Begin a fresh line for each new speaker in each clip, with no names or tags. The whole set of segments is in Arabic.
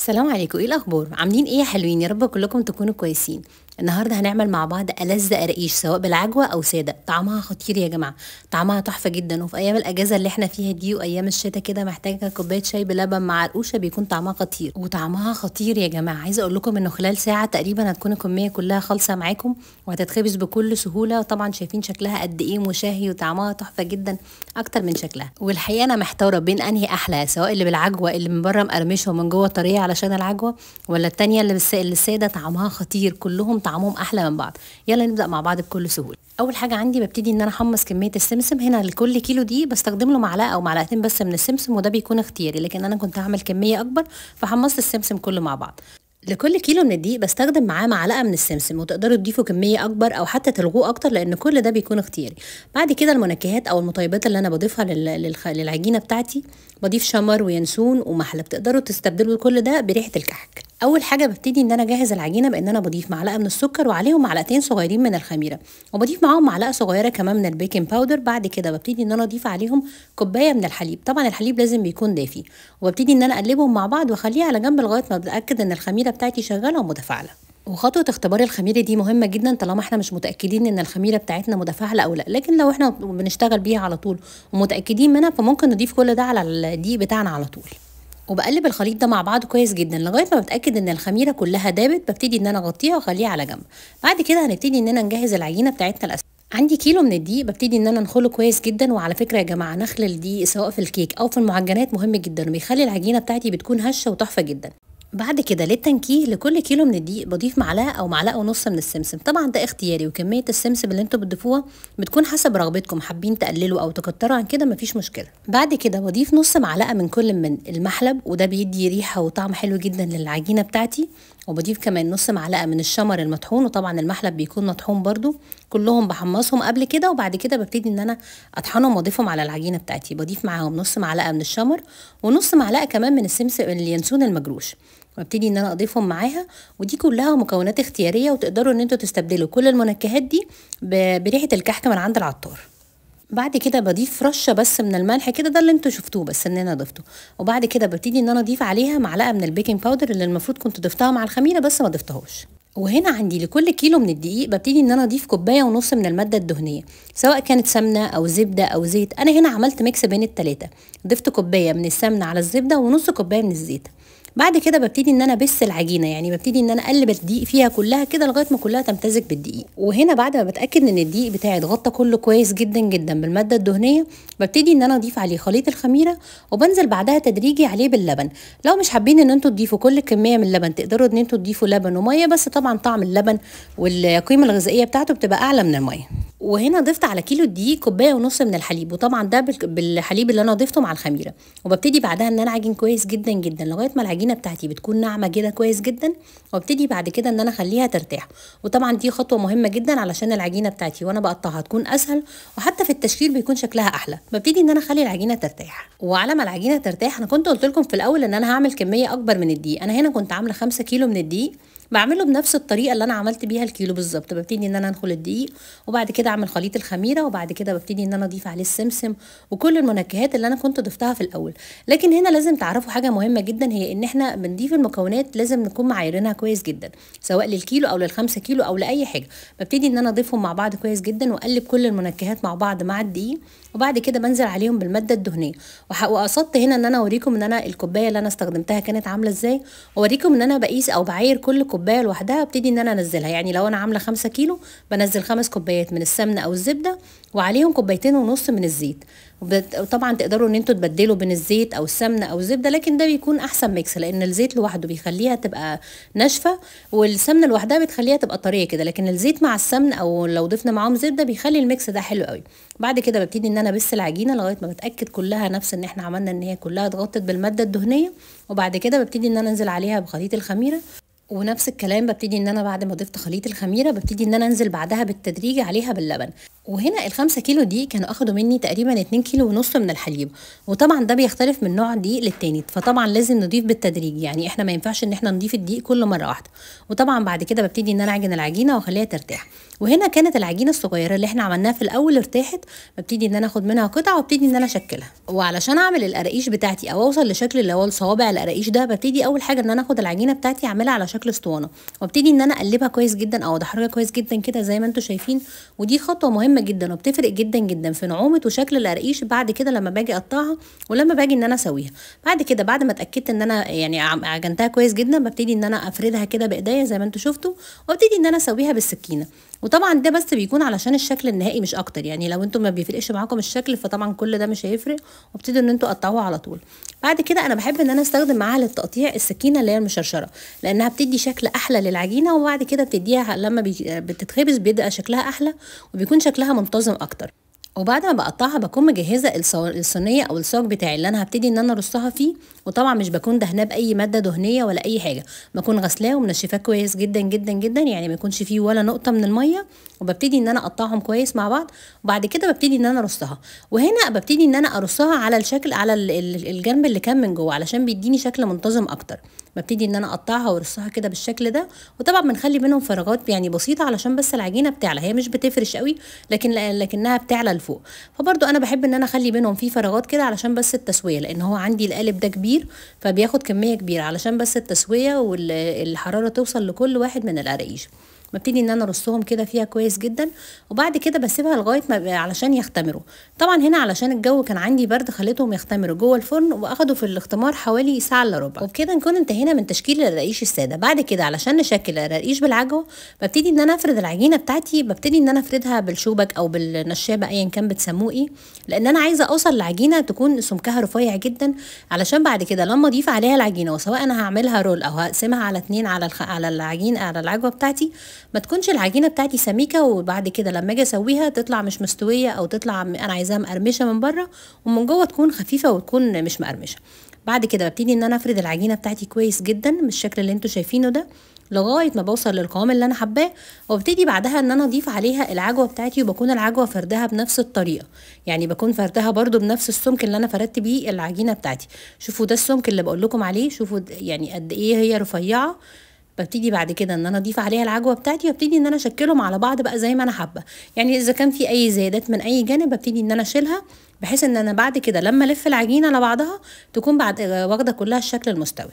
السلام عليكم ايه الاخبار عاملين ايه يا حلوين يا رب كلكم تكونوا كويسين النهارده هنعمل مع بعض ألذ قراقيش سواء بالعجوه او ساده طعمها خطير يا جماعه طعمها تحفه جدا وفي ايام الاجازه اللي احنا فيها دي وايام الشتاء كده محتاجه كوبايه شاي بلبن مع القوشه بيكون طعمها خطير وطعمها خطير يا جماعه عايزه اقول لكم انه خلال ساعه تقريبا هتكون الكميه كلها خالصه معاكم وهتتخبز بكل سهوله طبعا شايفين شكلها قد ايه مشهي وطعمها تحفه جدا اكتر من شكلها والحقيقه انا محتاره بين انهي احلى سواء اللي بالعجوه اللي من بره مقرمشه ومن جوه طريه علشان العجوه ولا التانية اللي الساده طعمها خطير كلهم طعمهم احلى من بعض يلا نبدا مع بعض بكل سهوله اول حاجه عندي ببتدي ان انا احمص كميه السمسم هنا لكل كيلو دي بستخدم له معلقه او معلقتين بس من السمسم وده بيكون اختياري لكن انا كنت هعمل كميه اكبر فحمصت السمسم كله مع بعض لكل كيلو من الدقيق بستخدم معاه معلقه من السمسم وتقدروا تضيفوا كميه اكبر او حتى تلغوه اكتر لان كل ده بيكون اختياري بعد كده المنكهات او المطيبات اللي انا بضيفها للعجينه بتاعتي بضيف شمر وينسون ومحلب تقدروا تستبدلوا كل ده بريحه الكحك اول حاجه ببتدي ان انا اجهز العجينه بان انا بضيف معلقه من السكر وعليهم معلقتين صغيرين من الخميره وبضيف معاهم معلقه صغيره كمان من البيكنج باودر بعد كده ببتدي ان انا اضيف عليهم كوبايه من الحليب طبعا الحليب لازم بيكون دافي وببتدي ان انا اقلبهم مع بعض واخليه على جنب لغايه ما اتاكد ان الخميره بتاعتي شغاله ومتفاعله وخطوة اختبار الخميرة دي مهمة جدا طالما احنا مش متأكدين ان الخميرة بتاعتنا متفاعلة او لا لكن لو احنا بنشتغل بيها على طول ومتأكدين منها فممكن نضيف كل ده على الدقيق بتاعنا على طول وبقلب الخليط ده مع بعض كويس جدا لغايه ما بتاكد ان الخميره كلها دابت ببتدي ان انا اغطيها واخليها على جنب بعد كده هنبتدي ان انا نجهز العجينه بتاعتنا الاساسيه عندي كيلو من الدقيق ببتدي ان انا انخله كويس جدا وعلى فكره يا جماعه نخل الدقيق سواء في الكيك او في المعجنات مهم جدا وبيخلي العجينه بتاعتي بتكون هشه وتحفه جدا بعد كده للتنكيه لكل كيلو من الدقيق بضيف معلقه او معلقه ونص من السمسم طبعا ده اختياري وكميه السمسم اللي انتوا بتضيفوها بتكون حسب رغبتكم حابين تقللوا او تكتروا عن كده مفيش مشكله بعد كده بضيف نص معلقه من كل من المحلب وده بيدي ريحه وطعم حلو جدا للعجينه بتاعتي وبضيف كمان نص معلقه من الشمر المطحون وطبعا المحلب بيكون مطحون برده كلهم بحمصهم قبل كده وبعد كده ببتدي ان انا اطحنهم واضيفهم على العجينه بتاعتي بضيف معاهم نص معلقه من الشمر ونص معلقه كمان من السمسم اليانسون المجروش وابتدي ان انا اضيفهم معاها ودي كلها مكونات اختياريه وتقدروا ان انتوا تستبدلوا كل المنكهات دي بريحه الكحك من عند العطار بعد كده بضيف رشه بس من الملح كده ده اللي انتوا شفتوه بس ان انا ضفته وبعد كده ببتدي ان انا اضيف عليها معلقه من البيكنج باودر اللي المفروض كنت ضفتها مع الخميره بس ما ضفتهاش وهنا عندي لكل كيلو من الدقيق ببتدي ان انا اضيف كوبايه ونص من الماده الدهنيه سواء كانت سمنه او زبده او زيت انا هنا عملت ميكس بين التلاته ضفت كوبايه من السمنه على الزبده ونص كوبايه من الزيت بعد كده ببتدي ان انا بس العجينه يعني ببتدي ان انا اقلب الدقيق فيها كلها كده لغايه ما كلها تمتزج بالدقيق وهنا بعد ما بتاكد ان الدقيق بتاعي اتغطى كله كويس جدا جدا بالماده الدهنيه ببتدي ان انا اضيف عليه خليط الخميره وبنزل بعدها تدريجي عليه باللبن لو مش حابين ان انتوا تضيفوا كل كميه من اللبن تقدروا ان انتوا تضيفوا لبن وميه بس طبعا طعم اللبن والقيمه الغذائيه بتاعته بتبقى اعلى من الميه وهنا ضفت على كيلو الدقيق كوبايه ونص من الحليب وطبعا ده بالحليب اللي انا ضفته مع الخميره وببتدي بعدها ان انا اعجن كويس جدا جدا لغايه ما العجينه بتاعتي بتكون ناعمه كده كويس جدا وابتدي بعد كده ان انا اخليها ترتاح وطبعا دي خطوه مهمه جدا علشان العجينه بتاعتي وانا بقطعها تكون اسهل وحتى في التشكيل بيكون شكلها احلى ببتدي ان انا اخلي العجينه ترتاح وعلى ما العجينه ترتاح انا كنت قلت لكم في الاول ان انا هعمل كميه اكبر من الدقيق انا هنا كنت عامله 5 كيلو من الدقيق بعمله بنفس الطريقه اللي انا عملت بيها الكيلو بالظبط ببتدي ان انا انخل الدقيق وبعد كده اعمل خليط الخميره وبعد كده ببتدي ان انا اضيف عليه السمسم وكل المنكهات اللي انا كنت ضفتها في الاول لكن هنا لازم تعرفوا حاجه مهمه جدا هي ان احنا بنضيف المكونات لازم نكون معايرينها كويس جدا سواء للكيلو او للخمسة كيلو او لاي حاجه ببتدي ان انا اضيفهم مع بعض كويس جدا واقلب كل المنكهات مع بعض مع الدقيق وبعد كده بنزل عليهم بالماده الدهنيه وقصدت هنا ان انا اوريكم ان انا الكوبايه اللي انا استخدمتها كانت عامله ازاي واوريكم ان انا بقيس او بعاير كل كوبايه الكوبايه لوحدها ابتدي ان انا انزلها يعني لو انا عامله خمسة كيلو بنزل خمس كوبايات من السمنه او الزبده وعليهم كوبايتين ونص من الزيت وطبعا تقدروا ان انتوا تبدلوا بين الزيت او السمنه او الزبده لكن ده بيكون احسن ميكس لان الزيت لوحده بيخليها تبقى ناشفه والسمنه لوحدها بتخليها تبقى طريه كده لكن الزيت مع السمن او لو ضفنا معاهم زبده بيخلي الميكس ده حلو قوي بعد كده ببتدي ان انا بس العجينه لغايه ما بتاكد كلها نفس ان احنا عملنا ان هي كلها اتغطت بالماده الدهنيه وبعد كده ببتدي ان انا انزل عليها بخليط الخميره ونفس الكلام ببتدي ان انا بعد ما ضفت خليط الخميره ببتدي ان انا انزل بعدها بالتدريج عليها باللبن وهنا الخمسة كيلو دي كانوا أخدوا مني تقريبا اتنين كيلو ونص من الحليب وطبعا ده بيختلف من نوع دقيق للتاني فطبعا لازم نضيف بالتدريج يعني احنا ما ينفعش ان احنا نضيف الدقيق كل مرة واحدة وطبعا بعد كده ببتدي ان انا اعجن العجينة واخليها ترتاح وهنا كانت العجينة الصغيرة اللي احنا عملناها في الاول ارتاحت ببتدي ان انا اخد منها قطع وابتدي ان انا اشكلها وعلشان اعمل القراقيش بتاعتي او اوصل لشكل اللي هو الصوابع القراقيش ده ببتدي اول حاجة ان انا اخد العجينة بتاعتي اعملها على شكل اسطوانة وابتدي ان انا اقلبها كويس جدا او ادحرجها كويس جدا كده زي ما انتم شايفين ودي خطوة مهمة مهمه جدا وبتفرق جدا جدا في نعومه وشكل القرقيش بعد كده لما باجي اقطعها ولما باجي ان انا اسويها بعد كده بعد ما اتاكدت ان انا يعني عجنتها كويس جدا ببتدي ان انا افردها كده بايديا زي ما انتم شفتوا وابتدي ان انا اسويها بالسكينه وطبعا ده بس بيكون علشان الشكل النهائي مش اكتر يعني لو انتم ما بيفرقش معاكم الشكل فطبعا كل ده مش هيفرق وابتدوا ان انتوا تقطعوه على طول بعد كده انا بحب ان انا استخدم معاها للتقطيع السكينه اللي هي المشرشره لانها بتدي شكل احلى للعجينه وبعد كده بتديها لما بتتخبز بيبقى شكلها احلى وبيكون شكلها منتظم اكتر وبعد ما بقطعها بكون مجهزه الصينيه او الصاج بتاعي اللي انا هبتدي ان انا ارصها فيه وطبعا مش بكون دهناه باي ماده دهنيه ولا اي حاجه بكون غسلاه ومنشفاه كويس جدا جدا جدا يعني ما يكونش فيه ولا نقطه من الميه وببتدي ان انا اقطعهم كويس مع بعض وبعد كده ببتدي ان انا ارصها وهنا ببتدي ان انا ارصها على الشكل على الجنب اللي كان من جوه علشان بيديني شكل منتظم اكتر ببتدي ان انا اقطعها وارصها كده بالشكل ده وطبعا بنخلي بينهم فراغات يعني بسيطه علشان بس العجينه بتعلى هي مش بتفرش قوي لكن لكنها بتعلى لفوق فبرضو انا بحب ان انا اخلي بينهم في فراغات كده علشان بس التسويه لان هو عندي القالب ده كبير فبياخد كميه كبيره علشان بس التسويه والحراره توصل لكل واحد من القراقيش ببتدي ان انا ارصهم كده فيها كويس جدا وبعد كده بسيبها لغايه ما علشان يختمروا طبعا هنا علشان الجو كان عندي برد خليتهم يختمروا جوه الفرن واخدوا في الاختمار حوالي ساعه الا ربع وبكده نكون انتهينا من تشكيل الرقيش الساده بعد كده علشان نشكل الرقيش بالعجوه ببتدي ان انا افرد العجينه بتاعتي ببتدي ان انا افردها بالشوبك او بالنشابه ايا كان بتسموه ايه لان انا عايزه اوصل العجينه تكون سمكها رفيع جدا علشان بعد كده لما اضيف عليها العجينه وسواء انا هعملها رول او هقسمها على اتنين على الخ... على العجين على العجوه بتاعتي ما تكونش العجينه بتاعتي سميكه وبعد كده لما اجي اسويها تطلع مش مستويه او تطلع انا عايزاها مقرمشه من بره ومن جوه تكون خفيفه وتكون مش مقرمشه بعد كده ببتدي ان انا افرد العجينه بتاعتي كويس جدا بالشكل اللي انتوا شايفينه ده لغايه ما بوصل للقوام اللي انا حباه وابتدي بعدها ان انا اضيف عليها العجوه بتاعتي وبكون العجوه فردها بنفس الطريقه يعني بكون فردها برده بنفس السمك اللي انا فردت بيه العجينه بتاعتي شوفوا ده السمك اللي بقول لكم عليه شوفوا يعني قد ايه هي رفيعه ببتدي بعد كده ان انا اضيف عليها العجوه بتاعتي وابتدي ان انا اشكلهم على بعض بقى زي ما انا حابه يعني اذا كان في اي زيادات من اي جانب ببتدي ان انا اشيلها بحيث ان انا بعد كده لما الف العجينه على بعضها تكون بعد واخده كلها الشكل المستوي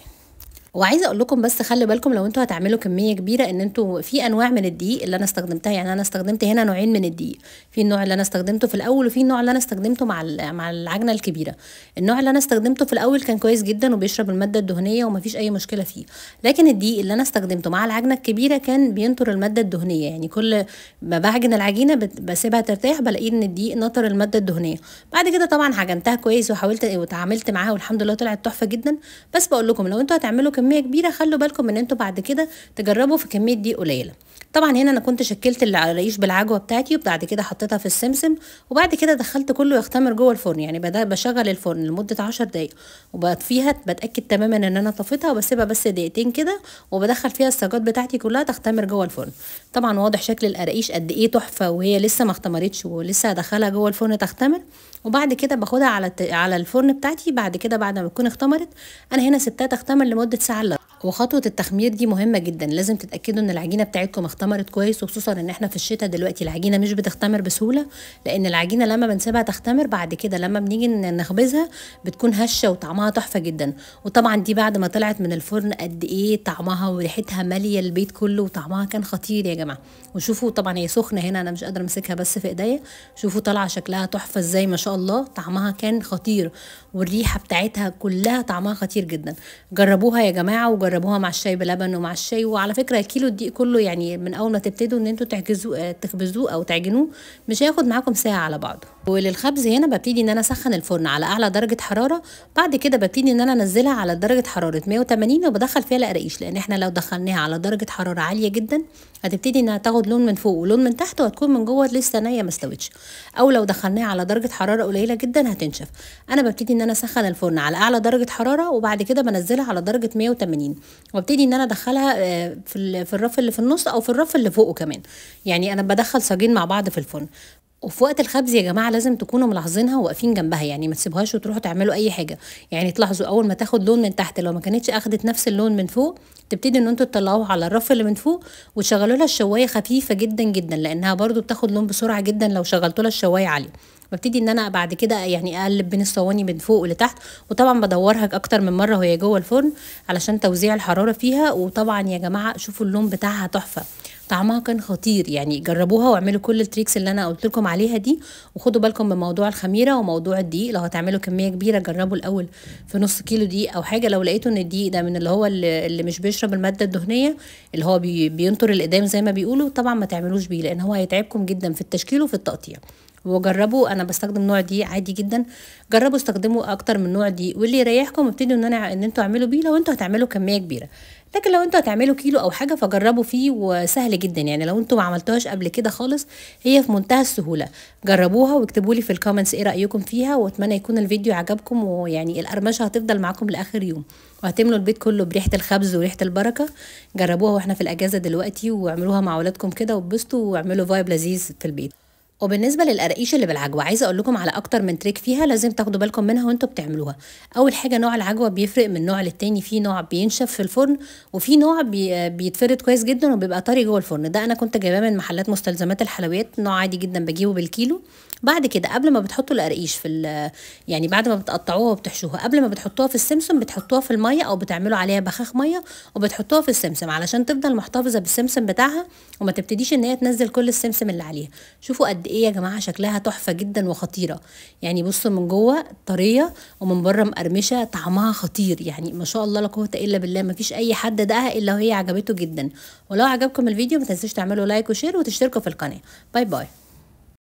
وعايزه اقول لكم بس خلي بالكم لو انتوا هتعملوا كميه كبيره ان انتوا في انواع من الدقيق اللي انا استخدمتها يعني انا استخدمت هنا نوعين من الدقيق في النوع اللي انا استخدمته في الاول وفي النوع اللي انا استخدمته مع مع العجنه الكبيره النوع اللي انا استخدمته في الاول كان كويس جدا وبيشرب الماده الدهنيه ومفيش اي مشكله فيه لكن الدقيق اللي انا استخدمته مع العجنه الكبيره كان بينطر الماده الدهنيه يعني كل ما بعجن العجينه بسيبها ترتاح بلاقي ان الدقيق نطر الماده الدهنيه بعد كده طبعا عجنتها كويس وحاولت وتعاملت معاها والحمد لله طلعت تحفه جدا بس بقول لكم لو انتوا هتعملوا كمية كميه كبيره خلوا بالكم ان انتوا بعد كده تجربوا في كميه دي قليله طبعا هنا انا كنت شكلت الرغيف بالعجوه بتاعتي وبعد كده حطيتها في السمسم وبعد كده دخلت كله يختمر جوه الفرن يعني بدأ بشغل الفرن لمده 10 دقايق وبطفيها فيها بتاكد تماما ان انا طفيتها وبسيبها بس دقيقتين كده وبدخل فيها السجاد بتاعتي كلها تختمر جوه الفرن طبعا واضح شكل القراقيش قد ايه تحفه وهي لسه ما اختمرتش ولسه هدخلها جوه الفرن تختمر وبعد كده باخدها على على الفرن بتاعتي بعد كده بعد ما تكون اختمرت انا هنا سبتها تختمر لمده ساعه الا وخطوه التخمير دي مهمه جدا لازم تتاكدوا ان العجينه بتاعتكم اختمرت كويس وخصوصا ان احنا في الشتاء دلوقتي العجينه مش بتختمر بسهوله لان العجينه لما بنسيبها تختمر بعد كده لما بنيجي نخبزها بتكون هشه وطعمها تحفه جدا وطبعا دي بعد ما طلعت من الفرن قد ايه طعمها وريحتها ماليه البيت كله وطعمها كان خطير يا جماعه وشوفوا طبعا هي سخنه هنا انا مش قادره امسكها بس في ايديا شوفوا طالعه شكلها تحفه ازاي ما شاء الله طعمها كان خطير والريحه بتاعتها كلها طعمها خطير جدا جربوها يا جماعه وجربوها جربوها مع الشاي بلبن ومع الشاي وعلى فكره الكيلو الدقيق كله يعني من اول ما تبتدوا ان انتوا تحجزوا آه، تخبزوه او تعجنوه مش هياخد معاكم ساعه على بعضه وللخبز هنا ببتدي ان انا اسخن الفرن على اعلى درجه حراره بعد كده ببتدي ان انا انزلها على درجه حراره 180 وبدخل فيها القراقيش لان احنا لو دخلناها على درجه حراره عاليه جدا هتبتدي انها تاخد لون من فوق ولون من تحت وهتكون من جوه لسه نيه ما استوتش او لو دخلناها على درجه حراره قليله جدا هتنشف انا ببتدي ان انا اسخن الفرن على اعلى درجه حراره وبعد كده بنزلها على درجه 180 وابتدي ان انا ادخلها آه، في في الرف اللي في النص او في الرف اللي فوقه كمان يعني انا بدخل صاجين مع بعض في الفرن وفي وقت الخبز يا جماعه لازم تكونوا ملاحظينها وواقفين جنبها يعني ما تسيبوهاش وتروحوا تعملوا اي حاجه يعني تلاحظوا اول ما تاخد لون من تحت لو ما كانتش اخدت نفس اللون من فوق تبتدي ان انتوا تطلعوها على الرف اللي من فوق وتشغلوا لها الشوايه خفيفه جدا جدا لانها برضو بتاخد لون بسرعه جدا لو شغلتوا لها الشوايه عاليه ببتدي ان انا بعد كده يعني اقلب بين الصواني من فوق لتحت وطبعا بدورها اكتر من مره وهي جوه الفرن علشان توزيع الحراره فيها وطبعا يا جماعه شوفوا اللون بتاعها تحفه طعمها كان خطير يعني جربوها واعملوا كل التريكس اللي انا قلت لكم عليها دي وخدوا بالكم من موضوع الخميره وموضوع الدقيق لو هتعملوا كميه كبيره جربوا الاول في نص كيلو دقيق او حاجه لو لقيتوا ان الدقيق ده من اللي هو اللي مش بيشرب الماده الدهنيه اللي هو بينطر الادام زي ما بيقولوا طبعا ما تعملوش بيه لان هو هيتعبكم جدا في التشكيل وفي التقطيع وجربوا انا بستخدم نوع دي عادي جدا جربوا استخدموا اكتر من نوع دي واللي يريحكم ابتدوا ان انا ان انتوا اعملوا بيه لو انتوا هتعملوا كميه كبيره لكن لو انتوا هتعملوا كيلو او حاجه فجربوا فيه وسهل جدا يعني لو انتوا ما عملتوهاش قبل كده خالص هي في منتهى السهوله جربوها واكتبوا لي في الكومنتس ايه رايكم فيها واتمنى يكون الفيديو عجبكم ويعني القرمشه هتفضل معاكم لاخر يوم وهتملوا البيت كله بريحه الخبز وريحه البركه جربوها واحنا في الاجازه دلوقتي واعملوها مع اولادكم كده واتبسطوا واعملوا فايب لذيذ في البيت وبالنسبه للقراقيش اللي بالعجوه عايزه اقول لكم على اكتر من تريك فيها لازم تاخدوا بالكم منها وانتوا بتعملوها اول حاجه نوع العجوه بيفرق من نوع للتاني في نوع بينشف في الفرن وفي نوع بي بيتفرد كويس جدا وبيبقى طري جوه الفرن ده انا كنت جايباه من محلات مستلزمات الحلويات نوع عادي جدا بجيبه بالكيلو بعد كده قبل ما بتحطوا القراقيش في يعني بعد ما بتقطعوها وبتحشوها قبل ما بتحطوها في السمسم بتحطوها في الميه او بتعملوا عليها بخاخ ميه وبتحطوها في السمسم علشان تفضل محتفظه بالسمسم بتاعها وما تبتديش ان هي تنزل كل السمسم اللي عليها شوفوا قد ايه يا جماعه شكلها تحفه جدا وخطيره يعني بصوا من جوه طريه ومن بره مقرمشه طعمها خطير يعني ما شاء الله لا قوه الا بالله ما فيش اي حد دقها الا وهي عجبته جدا ولو عجبكم الفيديو ما تنسوش تعملوا لايك وشير وتشتركوا في القناه باي باي